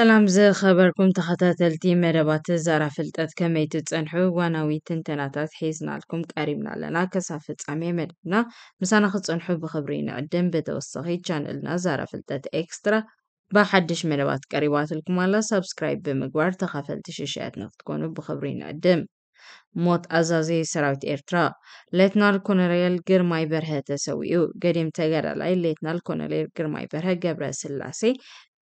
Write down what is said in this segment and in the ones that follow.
سلام زه خبركم تخطات التي مربات الزرافة التكامي تتسنحو واناوي تنتناتات حيزنا لكم كاريبنا لنا كسافة عمي مدبنا مسانا خطسنحو بخبرين عدن بتوسخي جانلنا زرافة التات اكسترا باحدش مربات كاريبات لكم على سبسكرايب بمقوار تخافل تششات نفتكونو بخبرين عدن موت ازازي سراوت ارترا لتنا الكونريل قرماي برهة تسويو قديم تقرى لاي لتنا الكونريل قرماي برهة قبرة سلاسي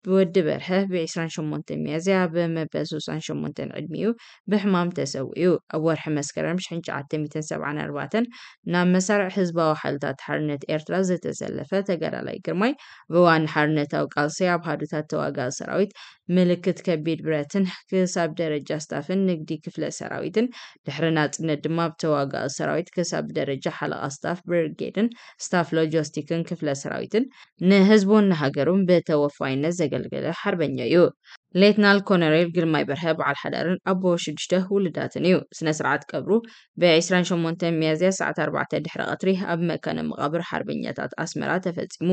ብወዲ በርሀ ብ28 ሚያዝያ ብመበል 38 ዕድሚኡ ብሕማም ተሰዊኡ ኣብ ወርሒ መስከረም 1974 ናብ መሳርዕ ህዝባዊ ሓይልታት ሓርነት ኤርትራ ዝተሰለፈ ተጋዳላይ ግርማይ ብእዋን ሓርነታዊ ቃልሲ ኣብ ሃዱታት ተዋጋኢ ሰራዊት ምልክት ከቢድ ብረትን ክሳብ ደረጃ ስታፍን ንግዲ ክፍለ ሰራዊትን ድሕሪ ናጽነት ድማ ብተዋጋኢ ሰራዊት ክሳብ ደረጃ ሓለቓ ስታፍ ብርጌድን ስታፍ ሎጂስቲክን ክፍለ ሰራዊትን ንህዝቡን ንሃገሩን ብተወፋይነት ዘ ዘገልገለ ሓርበኛ እዩ ሌትናል ኮነሬል ግርማይ በርሀ በዓል ሓዳርን ኣቦ ሽዱሽተ ውልዳትን እዩ ስነ ስርዓት ቀብሩ ብ28 ሚያዝያ ሰዓት 4 ድሕሪ ቀትሪ ኣብ መካነ መቓብር ሓርበኛታት ኣስመራ ተፈጺሙ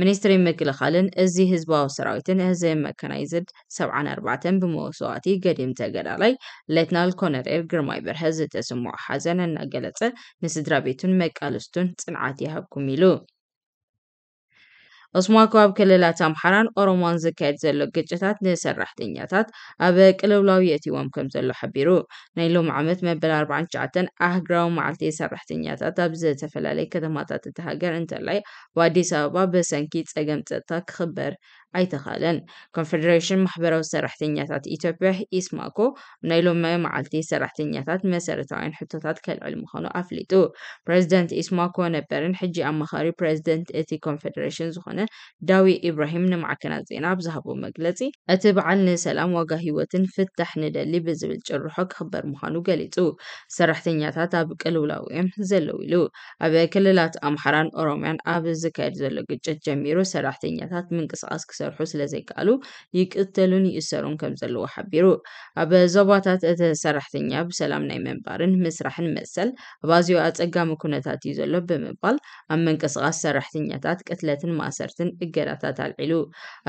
ሚኒስትሪ ምክልኻልን እዚ ህዝባዊ ሰራዊትን ህዝቢ መካናይዝድ 74 ብመወሰዋቲ ገዲም ተገዳላይ ሌትናል ኮነሬል ግርማይ በርሀ ዝተስምዖ ሓዘን እናገለጸ ንስድራ ቤቱን መቃልስቱን ጽንዓት ይሃብኩም ኢሉ ኣስማ ካብ ክልላት ኣምሓራን ኦሮሞን ዝካየድ ዘሎ ግጭታት ንሰራሕተኛታት ኣብ ቅልውላው የእትዎም ከም ዘሎ ሓቢሩ ናይ ሎም ዓመት መበል 49 ኣህግራዊ መዓልቲ ሰራሕተኛታት ኣብ ዝተፈላለየ ከተማታት እቲ ሃገር እንተላይ ብኣዲስ ኣበባ ብሰንኪ ፀገም ፀጥታ ክኽበር ኣይተካለን ኮንፈደሬሽን ማሕበራዊ ሰራሕተኛታት ኢትዮጵያ ኢስማኮ ናይ ሎማ መዓልቲ ሰራሕተኛታት መሰረታውያን ሕቶታት ከልዕል ምኳኑ ኣፍሊጡ ፕረዚደንት ኢስማኮ ነበርን ሕጂ ኣማካሪ ፕረዚደንት እቲ ኮንፌደሬሽን ዝኮነ ዳዊ ኢብራሂም ንማዓከናት ዜና ኣብዝሃቦ መግለፂ እቲ በዓል ንሰላም ዋጋ ሂወትን ፍታሕ ንደሊ ብዝብል ጭርሖ ክኽበር ምኳኑ ገሊፁ ሰራሕተኛታት ኣብ ቅልውላዊ እዮም ዘለው ኢሉ ኣብ ክልላት ኣምሓራን ኦሮምያን ኣብ ዝካየድ ዘሎ ግጭት ጀሚሩ ሰራሕተኛታት ምንቅስቃስ ክሰርሑ ስለዘይከኣሉ ይቅተሉን ይእሰሩን ከም ዘለዎ ሓቢሩ ኣብ ዞባታት እቲ ሰራሕተኛ ብሰላም ናይ መንባርን ምስራሕን መሰል ኣብኣዝዩ ኣፀጋሚ ኩነታት እዩ ዘሎ ብምባል ኣብ መንቀስቃስ ሰራሕተኛታት ቅትለትን ማእሰርትን እገዳታት ኣልዒሉ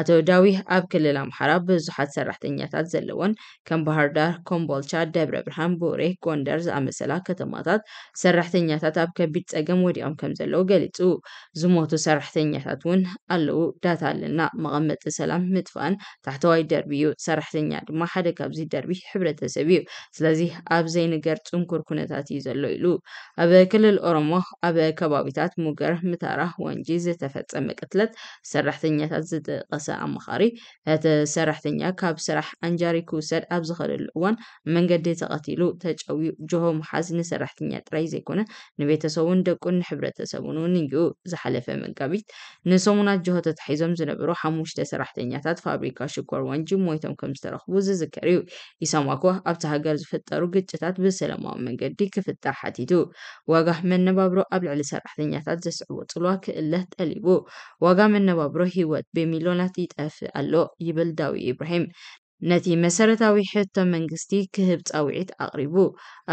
ኣቶ ዳዊህ ኣብ ክልል ኣምሓራ ብዙሓት ሰራሕተኛታት ዘለዎን ከም ባህርዳር ኮምቦልቻ ደብረ ብርሃን ቡሬ ጎንደር ዝኣመሰላ ከተማታት ሰራሕተኛታት ኣብ ከቢድ ፀገም ወዲቖም ከም ዘለዉ ገሊፁ ዝሞቱ ሰራሕተኛታት እውን ኣለው ዳታ ኣለና ዝተቐመጠ ሰላም ምጥፋእን ታሕተዋይ ደርቢ እዩ ሰራሕተኛ ድማ ሓደ ካብዚ ደርቢ ሕብረተሰብ እዩ ስለዚ ኣብ ዘይንገር ፅንኩር ኩነታት እዩ ዘሎ ኢሉ ኣብ ክልል ኦሮሞ ኣብ ከባቢታት ሙገር ምታራ ወንጂ ዝተፈፀመ ቅትለት ሰራሕተኛታት ዝጠቀሰ ኣማኻሪ እቲ ሰራሕተኛ ካብ ስራሕ ኣንጃሪ ክውሰድ ኣብ ዝኸደሉ እዋን መንገዲ ተቐቲሉ ተጨውዩ ጆሆ መሓዝ ንሰራሕተኛ ጥራይ ዘይኮነ ንቤተሰቡን ደቁን ንሕብረተሰቡን እውን እዩ ዝሓለፈ መጋቢት ንሰሙናት ጆሆ ተታሒዞም ዝነበሩ ሓሙ ሓሙሽተ ሰራሕተኛታት ፋብሪካ ሽኮር ወንጂ ሞይቶም ከም ዝተረኽቡ ዝዝከር እዩ ኢሰማኮ ኣብቲ ሃገር ዝፍጠሩ ግጭታት ብሰላማዊ መንገዲ ክፍጠር ሓቲቱ ዋጋ መነባብሮ ኣብ ልዕሊ ሰራሕተኛታት ዘስዕቦ ፅልዋ ክእለት ጠሊቡ ዋጋ መነባብሮ ሂወት ብሚሊዮናት ይጠፍእ ኣሎ ይብል ዳዊ ኢብራሂም ነቲ መሰረታዊ ሕቶ መንግስቲ ክህብ ጻውዒት ኣቕሪቡ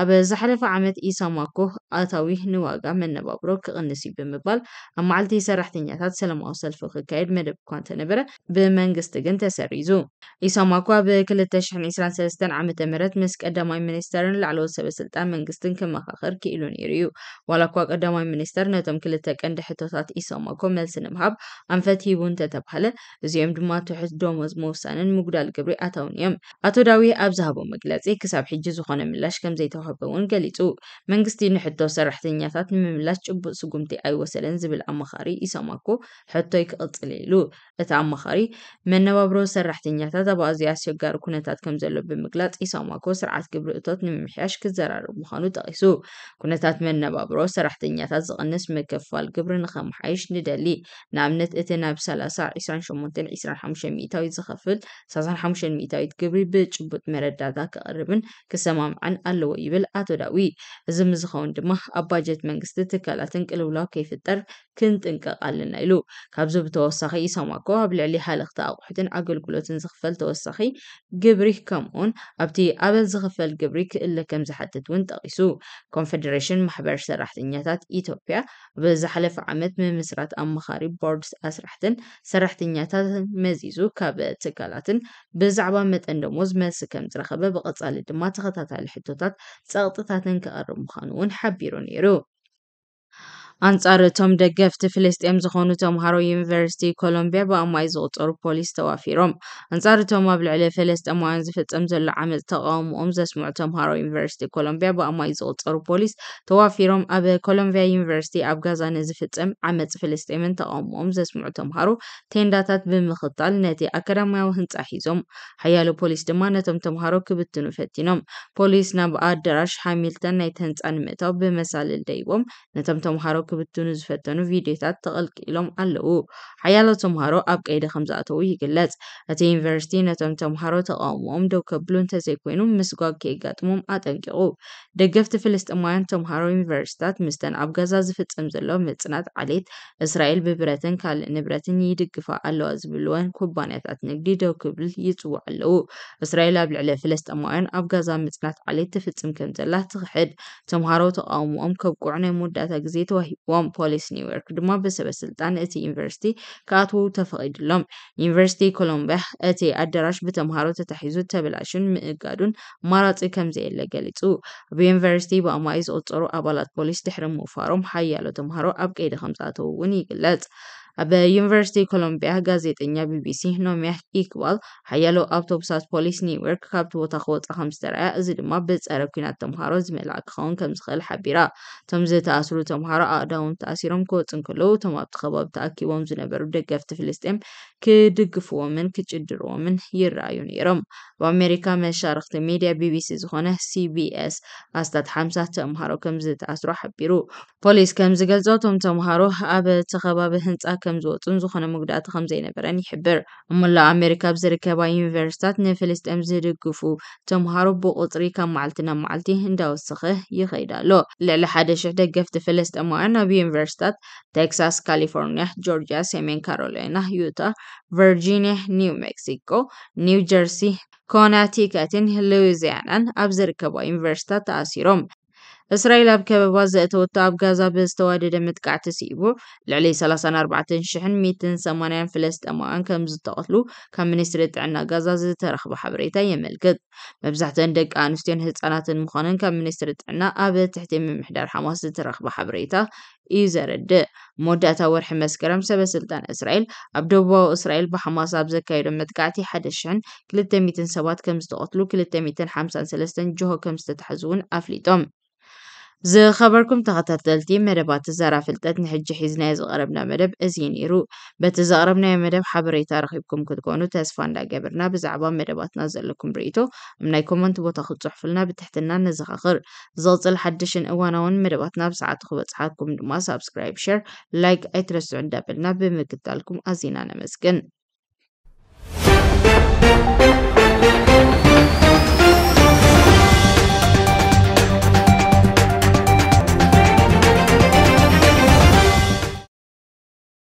ኣብ ዝሓለፈ ዓመት ኢሳማኮ ኣታዊ ንዋጋ መነባብሮ ክቕንስ እዩ ብምባል ኣብ መዓልቲ ሰራሕተኛታት ሰላማዊ ሰልፊ ክካየድ መደብ እኳ እንተነበረ ብመንግስቲ ግን ተሰሪዙ ኢሳማኮ ኣብ 2023 ዓ ም ምስ ቀዳማይ ሚኒስተርን ላዕለወት ሰበስልጣን መንግስትን ክመኻኽር ክኢሉ ነይሩ እዩ ዋላ እኳ ቀዳማይ ሚኒስተር ነቶም ክልተ ቀንዲ ሕቶታት ኢሳማኮ መልሲ ንምሃብ ኣንፈት ሂቡ እንተተባሃለ እዚኦም ድማ ትሑት ደሞዝ መውሳንን ምጉዳል ግብሪ ኣታውን እዮም ኣቶ ዳዊ ኣብ ዝሃቦ መግለፂ ክሳብ ሕጂ ዝኾነ ምላሽ ከም ዘይተዋህበ እውን ገሊጹ መንግስቲ ንሕቶ ሰራሕተኛታት ንምምላሽ ጭቡእ ስጉምቲ ኣይወሰደን ዝብል ኣማኻሪ ኢሰማኮ ሕቶይ ክቕፅል ኢሉ እቲ ኣማኻሪ መነባብሮ ሰራሕተኛታት ኣብ ኣዝዩ ኣስቸጋሪ ኩነታት ከም ዘሎ ብምግላጽ ኢሰማኮ ስርዓት ግብሪ እቶት ንምምሕያሽ ክዘራርብ ምዃኑ ጠቒሱ ኩነታት መነባብሮ ሰራሕተኛታት ዝቕንስ ምክፋል ግብሪ ንኸመሓይሽ ንደሊ ንኣብነት እቲ ናብ 30 28 25 ሚእታዊ ዝኸፍል 35 ሚእታዊት ግብሪ ብጭቡጥ መረዳእታ ክቐርብን ክሰማምዐን ኣለዎ ይብል ኣቶ ዳዊ እዚ ምዝኸውን ድማ ኣብ ባጀት መንግስቲ ትካላትን ቅልውላው ከይፍጠር ክንጥንቀቕ ኣለና ኢሉ ካብዚ ብተወሳኺ ኢሳማኮ ኣብ ልዕሊ ሃለኽቲ ኣቑሑትን ኣገልግሎትን ዝኽፈል ተወሳኺ ግብሪ ከምኡውን ኣብቲ ኣበል ዝኽፈል ግብሪ ክእለ ከም ዝሓትት እውን ጠቒሱ ኮንፌደሬሽን ማሕበር ሰራሕተኛታት ኢትዮጵያ ብዝሓለፈ ዓመት ምምስራት ኣማኻሪ ቦርድ ኣስራሕትን ሰራሕተኛታትን መዚዙ ካብ ትካላትን ብዛዕባ ብዛዕባ መጠን ደሞዝ መልሲ ከም ዝረኸበ ብቐጻሊ ድማ ተኸታታሊ ሕቶታት ጸቕጥታትን ከቕርብ ምዃኑ እውን ሓቢሩ ነይሩ أنصار توم دقفت فلسطين زخونو توم هارو يونيفرسيتي كولومبيا بأماي زوطر بوليس توافيرهم أنصار توم أبل علي فلسطين أموان زفت أمزل عمل تقام أمزس مع توم هارو يونيفرسيتي كولومبيا بأماي زوطر بوليس توافيرهم أب كولومبيا يونيفرسيتي أبغازان زفت أم عمل فلسطين من تقام أمزس مع توم هارو تين داتات بمخطال ناتي أكرم يوهن تأحيزهم حيالو بوليس دمانة توم توم هارو كبتنو فتنهم بوليس نبقى درش حاملتن نيتنس أنمتو بمثال الديبهم نتم توم هارو ካብ ክብትኑ ዝፈተኑ ቪድዮታት ተቐልቂሎም ኣለዉ። ሓያሎ ተምሃሮ ኣብ ቀይዲ ከም ዝኣተዉ ይግለጽ። እቲ ዩኒቨርሲቲ ነቶም ተምሃሮ ተቃውሞኦም ደው ከብሉ እንተዘይኮይኑ ምስጓግ ከየጋጥሞም ኣጠንቂቑ። ደገፍቲ ፍልስጥማውያን ተምሃሮ ዩኒቨርሲታት ምስተን ኣብ ጋዛ ዝፍጽም ዘሎ ምፅናት ዓሌት እስራኤል ብብረትን ካልእ ንብረትን ይድግፋ ኣለዋ ዝብልወን ኩባንያታት ንግዲ ደው ክብል ይፅውዕ ኣለዉ። እስራኤል ኣብ ልዕሊ ፍለስጥማውያን ኣብ ጋዛ ምፅናት ዓሌት ትፍጽም ዘላ ትኽሕድ። ተምሃሮ ተቃውሞኦም ከብቅዑ ናይ መወዳእታ ግዜ ተዋሂቡ ዋን ፖሊስ ኒውዮርክ ድማ ብሰበስልጣን እቲ ዩኒቨርሲቲ ክኣትዉ ተፈቒድሎም ዩኒቨርሲቲ ኮሎምብያ እቲ ኣዳራሽ ብተምሃሮ ተታሒዙ ተበላሽን ምእጋዱን ማራፂ ከምዘየለ ገሊፁ ብዩኒቨርሲቲ ዩኒቨርሲቲ ብኣማኢ ኣባላት ፖሊስ ድሕሪ ምውፋሮም ሓያሎ ተምሃሮ ኣብ ቀይዲ ከምዝኣተው እውን ይግለፅ በዩኒቨርሲቲ ኮሎምቢያ ጋዜጠኛ ቢቢሲ ኖምያህ ኢክባል ሓያሎ ኣብቶቡሳት ፖሊስ ኒውዮርክ ካብቲ ቦታ ክወፃ ከም ዝተረኣያ እዚ ድማ ብፀረ ኩናት ተምሃሮ ዝመልኣ ክኸውን ከም ዝኽእል ሓቢራ እቶም ዝተኣስሩ ተምሃሮ ኣእዳዎም ተኣሲሮም ክወፁ እንከለዉ እቶም ኣብቲ ከባቢ ተኣኪቦም ዝነበሩ ደገፍቲ ፍልስጥኤም ክድግፍዎምን ክጭድርዎምን ይረኣዩ ነይሮም ብኣሜሪካ መሻርክቲ ሚድያ ቢቢሲ ዝኾነ ሲቢኤስ ኣስታት 50 ተምሃሮ ከም ዝተኣስሩ ሓቢሩ ፖሊስ ከም ዝገልፆ እቶም ተምሃሮ ኣብ ተኸባቢ ህንፃ كم زو تنزو خنا مقدا تخم زي نبر أني حبر أما لا أمريكا بزركة با يونيفرستات نفلس أم زر كفو تم هرب بقطري كم معلتنا معلتي هندا وسخه يخيدا لو لعل حدا شهدا قفت فلس أما أنا بيونيفرستات تكساس كاليفورنيا جورجيا سيمين كارولينا يوتا فيرجينيا نيو مكسيكو نيو جيرسي كوناتيكا تنهي لويزيانا أبزر كبا إنفرستات أسيروم إسرائيل أب كبابا زئتو تاب غازا بيستو عدد متقعت سيبو لعلي سلاسان أربعتين شحن ميتن سمانين فلست أما أنكم زتقتلو كان منيسر تعنا غازا زيت رخب حبريتا يمل قد مبزحتن دك آنستين هتسانات المخانن كان منيسر تعنا أب تحتي من محدار حماس زيت رخب حبريتا إيزار الد مدة تاور حماس كرام سبا سلطان إسرائيل أبدوبو إسرائيل بحماس أبزا كايرو متقعتي حد الشحن كلتا ميتن سوات كم زتقتلو كلتا ميتن حمسان سلستن جوهو كم زتتحزون أفليتهم زه خبركم ተኸታተልቲ መደባት ተዛራ ፍልጠት ንሕጂ ሒዝናዮ ዝቐረብና መደብ እዚ ነይሩ በቲ ዘቕረብናዮ መደብ ሓበሬታ ረኺብኩም ክትኮኑ ተስፋ እንዳገበርና ብዛዕባ መደባትና ዘለኩም ርእቶ ኣብ ናይ ኮመንት ቦታ ክፅሕፉልና ብትሕትና ነዘኻኽር ዝቕፅል ሓድሽን እዋናውን መደባትና ብሰዓቱ ክበፅሓኩም ድማ ሳብስክራይብ ሸር ላይክ ኣይትረስዑ እንዳበልና ብምክታልኩም ኣዚና ነመስግን